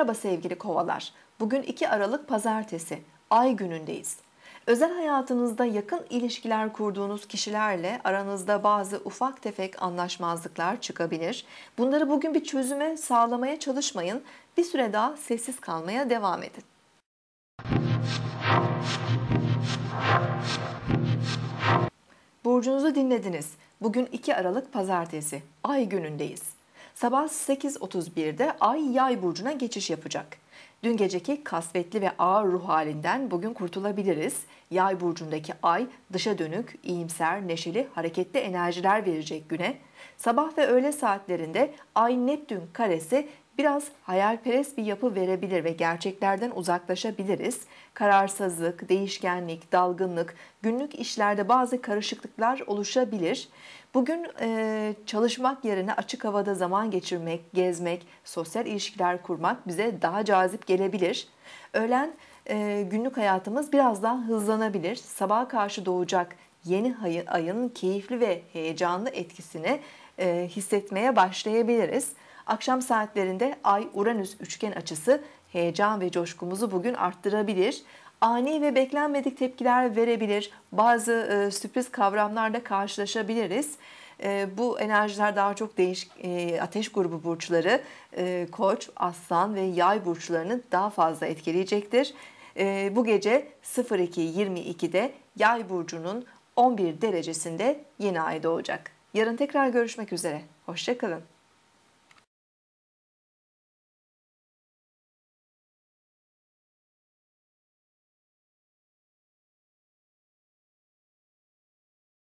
Merhaba sevgili kovalar. Bugün 2 Aralık pazartesi. Ay günündeyiz. Özel hayatınızda yakın ilişkiler kurduğunuz kişilerle aranızda bazı ufak tefek anlaşmazlıklar çıkabilir. Bunları bugün bir çözüme sağlamaya çalışmayın. Bir süre daha sessiz kalmaya devam edin. Burcunuzu dinlediniz. Bugün 2 Aralık pazartesi. Ay günündeyiz sabah 8.31'de Ay Yay burcuna geçiş yapacak. Dün geceki kasvetli ve ağır ruh halinden bugün kurtulabiliriz. Yay burcundaki ay dışa dönük, iyimser, neşeli, hareketli enerjiler verecek güne. Sabah ve öğle saatlerinde Ay Neptün karesi Biraz hayalperest bir yapı verebilir ve gerçeklerden uzaklaşabiliriz. Kararsızlık, değişkenlik, dalgınlık, günlük işlerde bazı karışıklıklar oluşabilir. Bugün e, çalışmak yerine açık havada zaman geçirmek, gezmek, sosyal ilişkiler kurmak bize daha cazip gelebilir. Öğlen e, günlük hayatımız biraz daha hızlanabilir. Sabaha karşı doğacak yeni ayın keyifli ve heyecanlı etkisini e, hissetmeye başlayabiliriz. Akşam saatlerinde Ay-Uranüs üçgen açısı heyecan ve coşkumuzu bugün arttırabilir. Ani ve beklenmedik tepkiler verebilir. Bazı e, sürpriz kavramlarla karşılaşabiliriz. E, bu enerjiler daha çok değişik e, ateş grubu burçları, e, koç, aslan ve yay burçlarını daha fazla etkileyecektir. E, bu gece 02.22'de yay burcunun 11 derecesinde yeni ay doğacak. Yarın tekrar görüşmek üzere. Hoşçakalın.